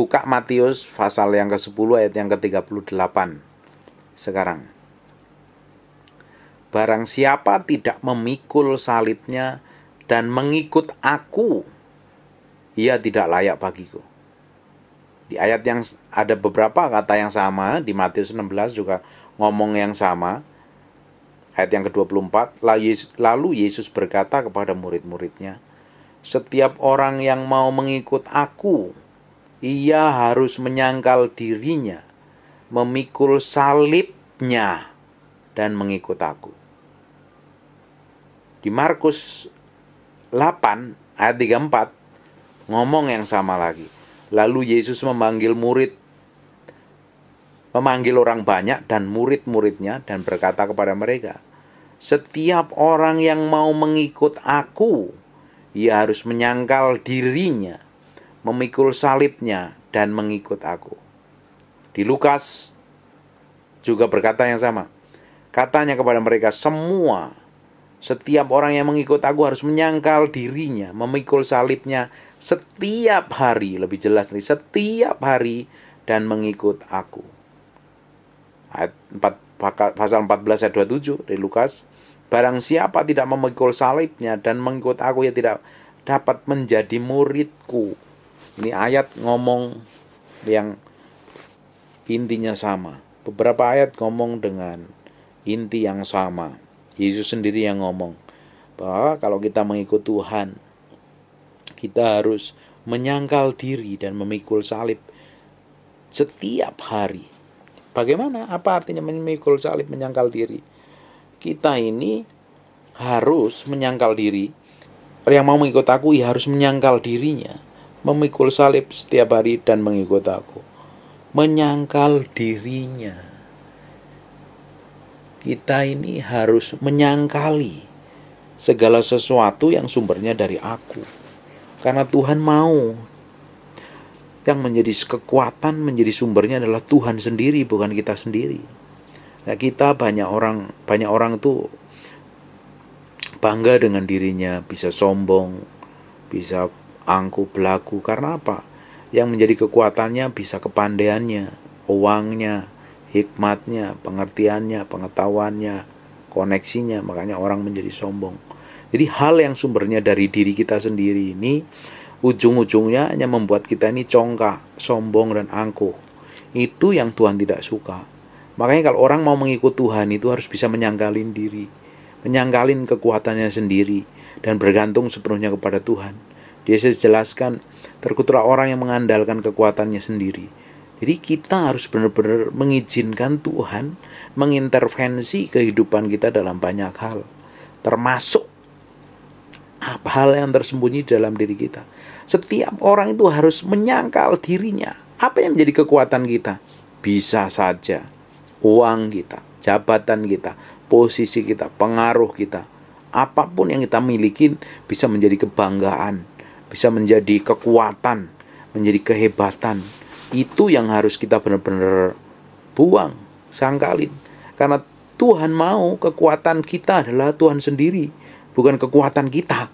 buka Matius pasal yang ke-10 ayat yang ke-38 sekarang. Barang siapa tidak memikul salibnya dan mengikut aku, ia tidak layak bagiku. Di ayat yang ada beberapa kata yang sama, di Matius 16 juga ngomong yang sama. Ayat yang ke-24, lalu Yesus berkata kepada murid-muridnya, Setiap orang yang mau mengikut aku, ia harus menyangkal dirinya, memikul salibnya, dan mengikut aku. Di Markus 8 ayat 34 ngomong yang sama lagi. Lalu Yesus memanggil murid memanggil orang banyak dan murid-muridnya dan berkata kepada mereka, "Setiap orang yang mau mengikut aku, ia harus menyangkal dirinya, memikul salibnya dan mengikut aku. Di Lukas juga berkata yang sama. Katanya kepada mereka, semua setiap orang yang mengikut aku harus menyangkal dirinya, memikul salibnya setiap hari, lebih jelas nih, setiap hari dan mengikut aku. Ayat 4, pasal 14 ayat 27 dari Lukas. Barang siapa tidak memikul salibnya dan mengikut aku, ia tidak dapat menjadi muridku. Ini ayat ngomong yang intinya sama. Beberapa ayat ngomong dengan inti yang sama. Yesus sendiri yang ngomong bahwa kalau kita mengikut Tuhan, kita harus menyangkal diri dan memikul salib setiap hari. Bagaimana? Apa artinya memikul salib menyangkal diri? Kita ini harus menyangkal diri. Yang mau mengikut aku ia harus menyangkal dirinya memikul salib setiap hari dan mengikut aku. Menyangkal dirinya. Kita ini harus menyangkali segala sesuatu yang sumbernya dari aku. Karena Tuhan mau yang menjadi kekuatan, menjadi sumbernya adalah Tuhan sendiri, bukan kita sendiri. Nah, kita banyak orang, banyak orang tuh bangga dengan dirinya, bisa sombong, bisa angku belaku. Karena apa? Yang menjadi kekuatannya bisa kepandaiannya, uangnya, hikmatnya, pengertiannya, pengetahuannya, koneksinya. Makanya orang menjadi sombong. Jadi hal yang sumbernya dari diri kita sendiri ini ujung-ujungnya hanya membuat kita ini congkak, sombong dan angkuh. Itu yang Tuhan tidak suka. Makanya kalau orang mau mengikut Tuhan itu harus bisa menyangkalin diri, menyangkalin kekuatannya sendiri dan bergantung sepenuhnya kepada Tuhan saya jelaskan terkutuklah orang yang mengandalkan kekuatannya sendiri. Jadi kita harus benar-benar mengizinkan Tuhan mengintervensi kehidupan kita dalam banyak hal. Termasuk apa hal yang tersembunyi dalam diri kita. Setiap orang itu harus menyangkal dirinya. Apa yang menjadi kekuatan kita? Bisa saja uang kita, jabatan kita, posisi kita, pengaruh kita. Apapun yang kita miliki bisa menjadi kebanggaan bisa menjadi kekuatan, menjadi kehebatan. Itu yang harus kita benar-benar buang, sangkalin. Karena Tuhan mau kekuatan kita adalah Tuhan sendiri, bukan kekuatan kita.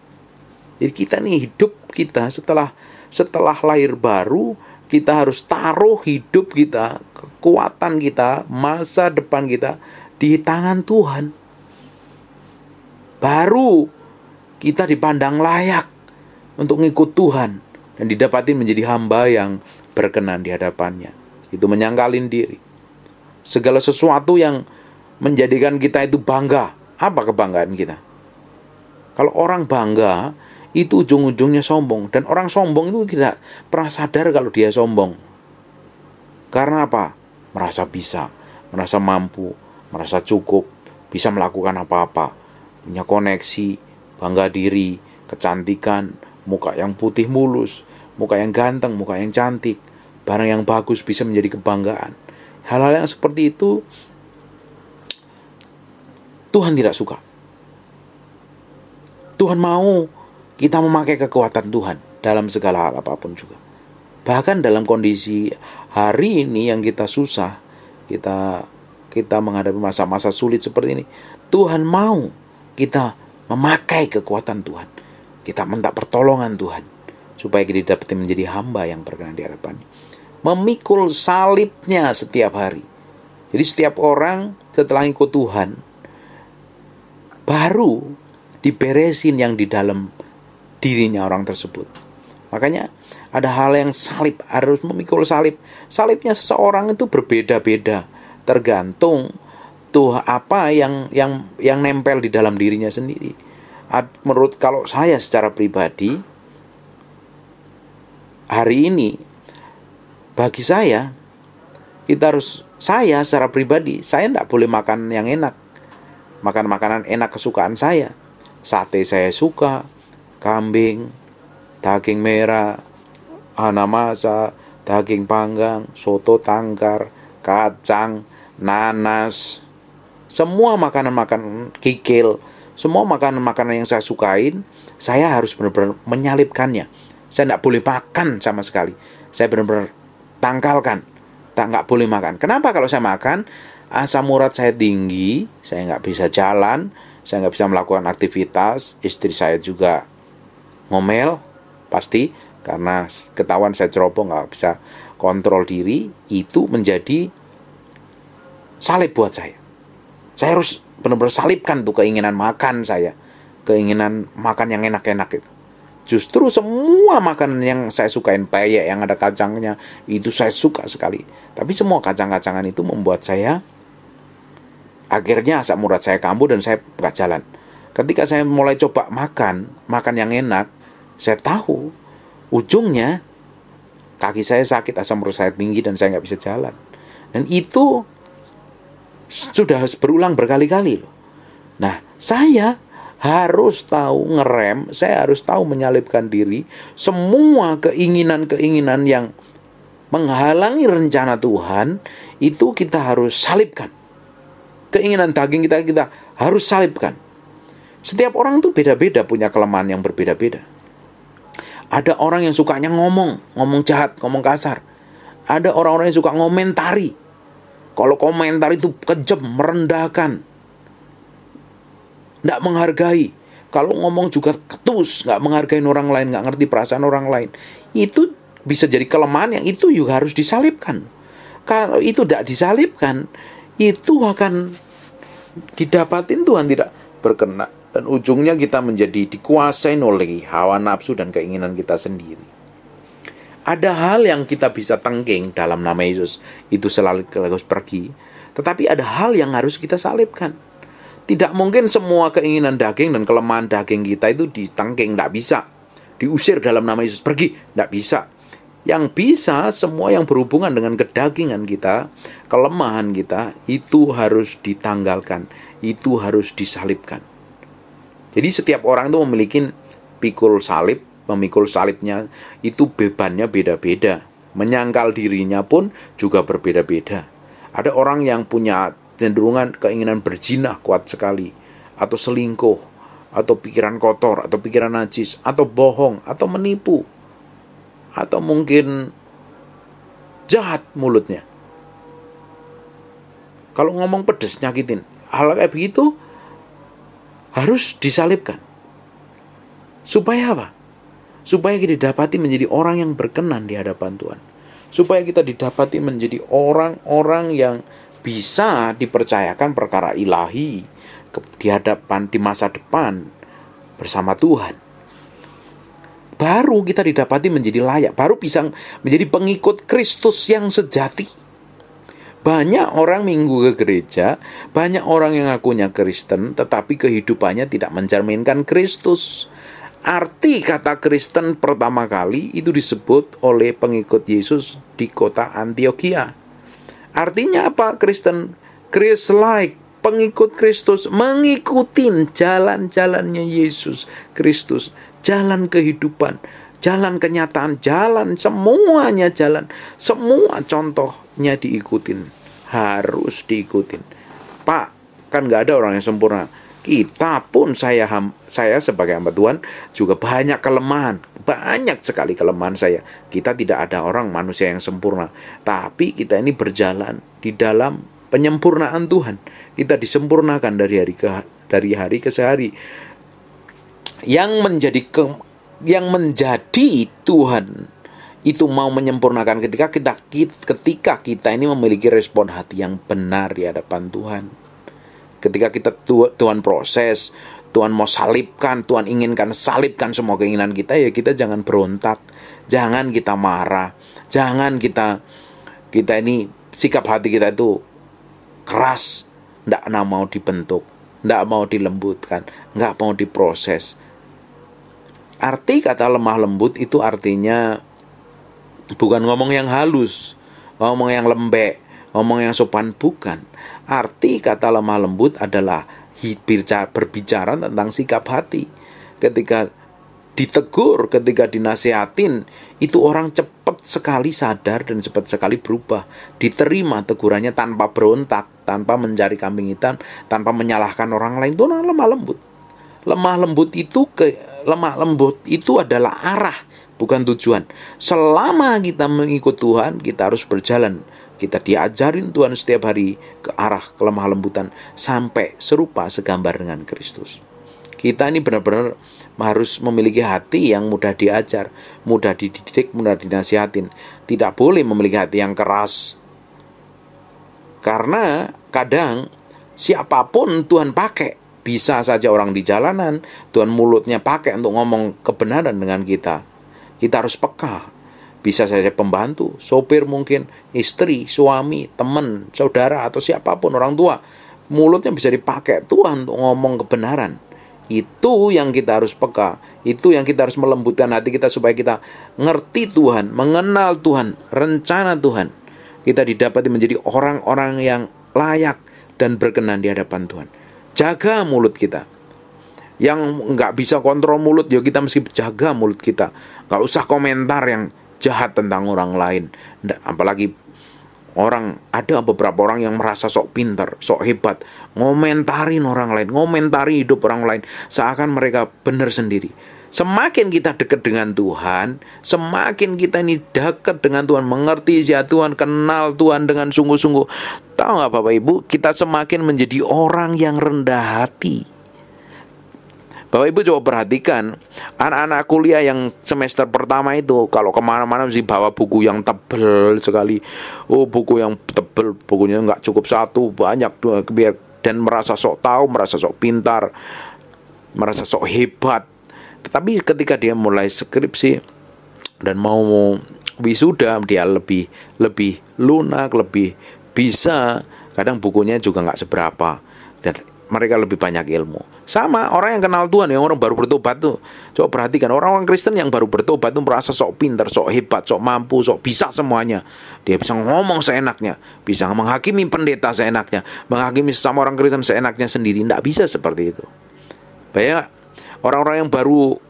Jadi kita nih hidup kita setelah setelah lahir baru kita harus taruh hidup kita, kekuatan kita, masa depan kita di tangan Tuhan. Baru kita dipandang layak untuk ngikut Tuhan dan didapati menjadi hamba yang berkenan di hadapannya. Itu menyangkalin diri. Segala sesuatu yang menjadikan kita itu bangga. Apa kebanggaan kita? Kalau orang bangga, itu ujung-ujungnya sombong. Dan orang sombong itu tidak pernah sadar kalau dia sombong. Karena apa? Merasa bisa, merasa mampu, merasa cukup, bisa melakukan apa-apa. Punya koneksi, bangga diri, kecantikan, muka yang putih mulus, muka yang ganteng, muka yang cantik, barang yang bagus bisa menjadi kebanggaan. Hal-hal yang seperti itu Tuhan tidak suka. Tuhan mau kita memakai kekuatan Tuhan dalam segala hal apapun juga. Bahkan dalam kondisi hari ini yang kita susah, kita kita menghadapi masa-masa sulit seperti ini, Tuhan mau kita memakai kekuatan Tuhan. Kita minta pertolongan Tuhan supaya kita dapat menjadi hamba yang berkenan di hadapan Memikul salibnya setiap hari. Jadi setiap orang setelah ikut Tuhan baru diberesin yang di dalam dirinya orang tersebut. Makanya ada hal yang salib harus memikul salib. Salibnya seseorang itu berbeda-beda tergantung tuh apa yang yang yang nempel di dalam dirinya sendiri menurut kalau saya secara pribadi hari ini bagi saya kita harus saya secara pribadi saya tidak boleh makan yang enak makan makanan enak kesukaan saya sate saya suka kambing daging merah anamasa daging panggang soto tangkar kacang nanas semua makanan makan kikil semua makanan-makanan yang saya sukain, saya harus benar-benar menyalipkannya. Saya tidak boleh makan sama sekali. Saya benar-benar tangkalkan. Tak nggak boleh makan. Kenapa kalau saya makan, asam urat saya tinggi, saya nggak bisa jalan, saya nggak bisa melakukan aktivitas, istri saya juga ngomel, pasti karena ketahuan saya ceroboh nggak bisa kontrol diri, itu menjadi salib buat saya saya harus benar-benar salibkan tuh keinginan makan saya keinginan makan yang enak-enak itu justru semua makanan yang saya sukain peyek yang ada kacangnya itu saya suka sekali tapi semua kacang-kacangan itu membuat saya akhirnya asap urat saya kambuh dan saya nggak jalan ketika saya mulai coba makan makan yang enak saya tahu ujungnya kaki saya sakit asam urat saya tinggi dan saya nggak bisa jalan dan itu sudah berulang berkali-kali loh. Nah, saya harus tahu ngerem, saya harus tahu menyalipkan diri semua keinginan-keinginan yang menghalangi rencana Tuhan itu kita harus salibkan. Keinginan daging kita kita harus salibkan. Setiap orang tuh beda-beda punya kelemahan yang berbeda-beda. Ada orang yang sukanya ngomong, ngomong jahat, ngomong kasar. Ada orang-orang yang suka ngomentari, kalau komentar itu kejam, merendahkan. Tidak menghargai. Kalau ngomong juga ketus, nggak menghargai orang lain, nggak ngerti perasaan orang lain. Itu bisa jadi kelemahan yang itu juga harus disalibkan. Kalau itu tidak disalibkan, itu akan didapatin Tuhan tidak berkenan dan ujungnya kita menjadi dikuasai oleh hawa nafsu dan keinginan kita sendiri. Ada hal yang kita bisa tengking dalam nama Yesus, itu selalu harus pergi. Tetapi ada hal yang harus kita salibkan. Tidak mungkin semua keinginan daging dan kelemahan daging kita itu ditengking, tidak bisa. Diusir dalam nama Yesus, pergi, tidak bisa. Yang bisa semua yang berhubungan dengan kedagingan kita, kelemahan kita, itu harus ditanggalkan, itu harus disalibkan. Jadi setiap orang itu memiliki pikul salib memikul salibnya itu bebannya beda-beda. Menyangkal dirinya pun juga berbeda-beda. Ada orang yang punya cenderungan keinginan berjinah kuat sekali atau selingkuh atau pikiran kotor atau pikiran najis atau bohong atau menipu atau mungkin jahat mulutnya. Kalau ngomong pedes nyakitin, hal kayak begitu harus disalibkan. Supaya apa? supaya kita didapati menjadi orang yang berkenan di hadapan Tuhan. Supaya kita didapati menjadi orang-orang yang bisa dipercayakan perkara ilahi di hadapan di masa depan bersama Tuhan. Baru kita didapati menjadi layak, baru bisa menjadi pengikut Kristus yang sejati. Banyak orang minggu ke gereja, banyak orang yang ngakunya Kristen, tetapi kehidupannya tidak mencerminkan Kristus Arti kata Kristen pertama kali itu disebut oleh pengikut Yesus di kota Antioquia. Artinya apa Kristen? Christ like, pengikut Kristus mengikuti jalan-jalannya Yesus Kristus, jalan kehidupan, jalan kenyataan, jalan semuanya jalan, semua contohnya diikutin, harus diikutin. Pak, kan nggak ada orang yang sempurna kita pun saya saya sebagai hamba Tuhan juga banyak kelemahan, banyak sekali kelemahan saya. Kita tidak ada orang manusia yang sempurna, tapi kita ini berjalan di dalam penyempurnaan Tuhan. Kita disempurnakan dari hari ke dari hari ke sehari. Yang menjadi ke, yang menjadi Tuhan itu mau menyempurnakan ketika kita ketika kita ini memiliki respon hati yang benar di hadapan Tuhan. Ketika kita Tuhan proses, Tuhan mau salibkan, Tuhan inginkan salibkan semua keinginan kita ya kita jangan berontak, jangan kita marah, jangan kita kita ini sikap hati kita itu keras, tidak nah mau dibentuk, tidak mau dilembutkan, nggak mau diproses. Arti kata lemah lembut itu artinya bukan ngomong yang halus, ngomong yang lembek, Omong yang sopan bukan. Arti kata lemah lembut adalah berbicara tentang sikap hati. Ketika ditegur, ketika dinasehatin, itu orang cepat sekali sadar dan cepat sekali berubah. Diterima tegurannya tanpa berontak, tanpa mencari kambing hitam, tanpa menyalahkan orang lain. Itu orang lemah lembut. Lemah lembut itu ke lemah lembut itu adalah arah, bukan tujuan. Selama kita mengikut Tuhan, kita harus berjalan kita diajarin Tuhan setiap hari ke arah kelemah lembutan sampai serupa segambar dengan Kristus. Kita ini benar-benar harus memiliki hati yang mudah diajar, mudah dididik, mudah dinasihatin. Tidak boleh memiliki hati yang keras. Karena kadang siapapun Tuhan pakai, bisa saja orang di jalanan, Tuhan mulutnya pakai untuk ngomong kebenaran dengan kita. Kita harus peka bisa saja pembantu, sopir mungkin, istri, suami, teman, saudara atau siapapun orang tua. Mulutnya bisa dipakai Tuhan untuk ngomong kebenaran. Itu yang kita harus peka, itu yang kita harus melembutkan hati kita supaya kita ngerti Tuhan, mengenal Tuhan, rencana Tuhan. Kita didapati menjadi orang-orang yang layak dan berkenan di hadapan Tuhan. Jaga mulut kita, yang nggak bisa kontrol mulut ya kita mesti jaga mulut kita nggak usah komentar yang jahat tentang orang lain. Apalagi orang ada beberapa orang yang merasa sok pinter, sok hebat, ngomentarin orang lain, ngomentari hidup orang lain, seakan mereka benar sendiri. Semakin kita dekat dengan Tuhan, semakin kita ini dekat dengan Tuhan, mengerti siapa Tuhan, kenal Tuhan dengan sungguh-sungguh. Tahu nggak Bapak Ibu, kita semakin menjadi orang yang rendah hati. Bapak Ibu coba perhatikan Anak-anak kuliah yang semester pertama itu Kalau kemana-mana mesti bawa buku yang tebel sekali Oh buku yang tebel Bukunya nggak cukup satu Banyak dua biar Dan merasa sok tahu Merasa sok pintar Merasa sok hebat Tetapi ketika dia mulai skripsi Dan mau wisuda Dia lebih Lebih lunak Lebih bisa Kadang bukunya juga nggak seberapa Dan mereka lebih banyak ilmu. Sama orang yang kenal Tuhan, yang orang baru bertobat tuh. Coba perhatikan orang-orang Kristen yang baru bertobat tuh merasa sok pintar, sok hebat, sok mampu, sok bisa semuanya. Dia bisa ngomong seenaknya, bisa menghakimi pendeta seenaknya, menghakimi sama orang Kristen seenaknya sendiri. Tidak bisa seperti itu. Banyak orang-orang yang baru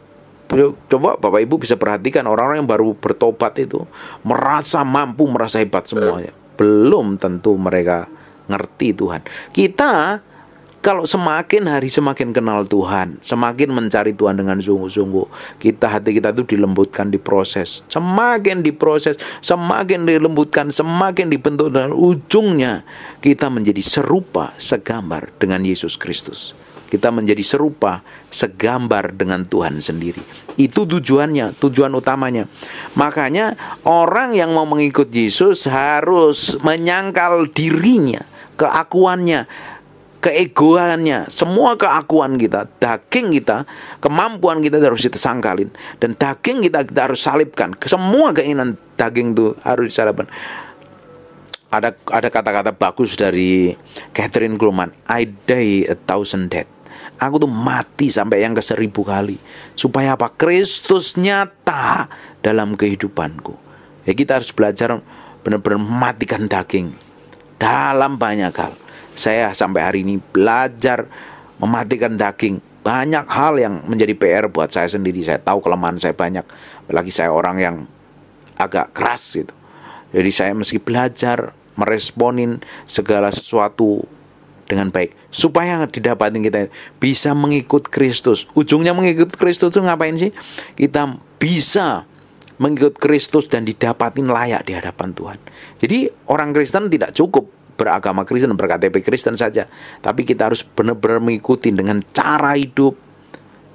Coba Bapak Ibu bisa perhatikan orang-orang yang baru bertobat itu merasa mampu, merasa hebat semuanya. Belum tentu mereka ngerti Tuhan. Kita kalau semakin hari semakin kenal Tuhan, semakin mencari Tuhan dengan sungguh-sungguh, kita hati kita itu dilembutkan di proses, Semakin diproses, semakin dilembutkan, semakin dibentuk dan ujungnya kita menjadi serupa segambar dengan Yesus Kristus. Kita menjadi serupa segambar dengan Tuhan sendiri. Itu tujuannya, tujuan utamanya. Makanya orang yang mau mengikut Yesus harus menyangkal dirinya, keakuannya, keegoannya, semua keakuan kita, daging kita, kemampuan kita harus ditesangkalin dan daging kita kita harus salibkan. Semua keinginan daging itu harus disalibkan. Ada ada kata-kata bagus dari Catherine Kuhlman, I die a thousand dead. Aku tuh mati sampai yang ke seribu kali Supaya apa? Kristus nyata dalam kehidupanku Ya kita harus belajar benar-benar matikan daging Dalam banyak hal saya sampai hari ini belajar mematikan daging. Banyak hal yang menjadi PR buat saya sendiri. Saya tahu kelemahan saya banyak. Apalagi saya orang yang agak keras gitu. Jadi saya mesti belajar meresponin segala sesuatu dengan baik supaya didapatin kita bisa mengikut Kristus. Ujungnya mengikut Kristus itu ngapain sih? Kita bisa mengikut Kristus dan didapatin layak di hadapan Tuhan. Jadi orang Kristen tidak cukup beragama Kristen, berKTP Kristen saja, tapi kita harus benar-benar mengikuti dengan cara hidup,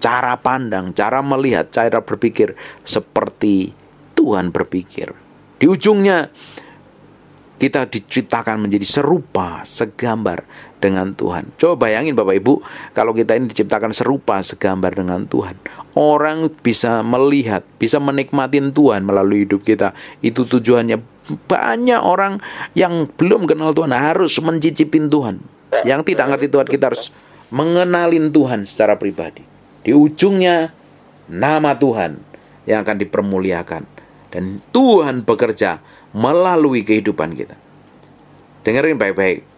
cara pandang, cara melihat, cara berpikir seperti Tuhan berpikir. Di ujungnya kita diciptakan menjadi serupa, segambar dengan Tuhan. Coba bayangin Bapak Ibu, kalau kita ini diciptakan serupa segambar dengan Tuhan. Orang bisa melihat, bisa menikmati Tuhan melalui hidup kita. Itu tujuannya. Banyak orang yang belum kenal Tuhan harus mencicipi Tuhan. Yang tidak ngerti Tuhan kita harus mengenalin Tuhan secara pribadi. Di ujungnya nama Tuhan yang akan dipermuliakan dan Tuhan bekerja melalui kehidupan kita. Dengerin baik-baik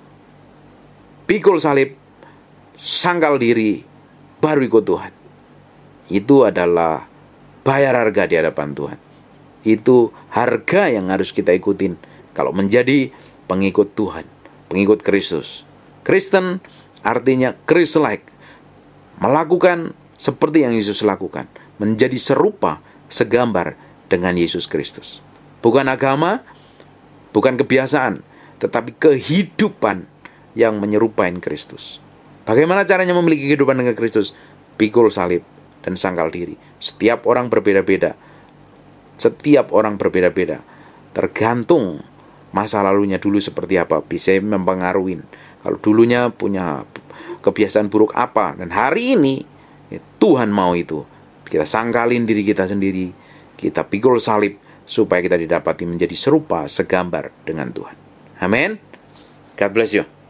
pikul salib, sangkal diri, baru ikut Tuhan. Itu adalah bayar harga di hadapan Tuhan. Itu harga yang harus kita ikutin kalau menjadi pengikut Tuhan, pengikut Kristus. Kristen artinya Christ-like, melakukan seperti yang Yesus lakukan, menjadi serupa, segambar dengan Yesus Kristus. Bukan agama, bukan kebiasaan, tetapi kehidupan yang menyerupai Kristus. Bagaimana caranya memiliki kehidupan dengan Kristus? Pikul salib dan sangkal diri. Setiap orang berbeda-beda. Setiap orang berbeda-beda. Tergantung masa lalunya dulu seperti apa. Bisa mempengaruhi. Kalau dulunya punya kebiasaan buruk apa. Dan hari ini ya, Tuhan mau itu. Kita sangkalin diri kita sendiri. Kita pikul salib supaya kita didapati menjadi serupa segambar dengan Tuhan. Amin. God bless you.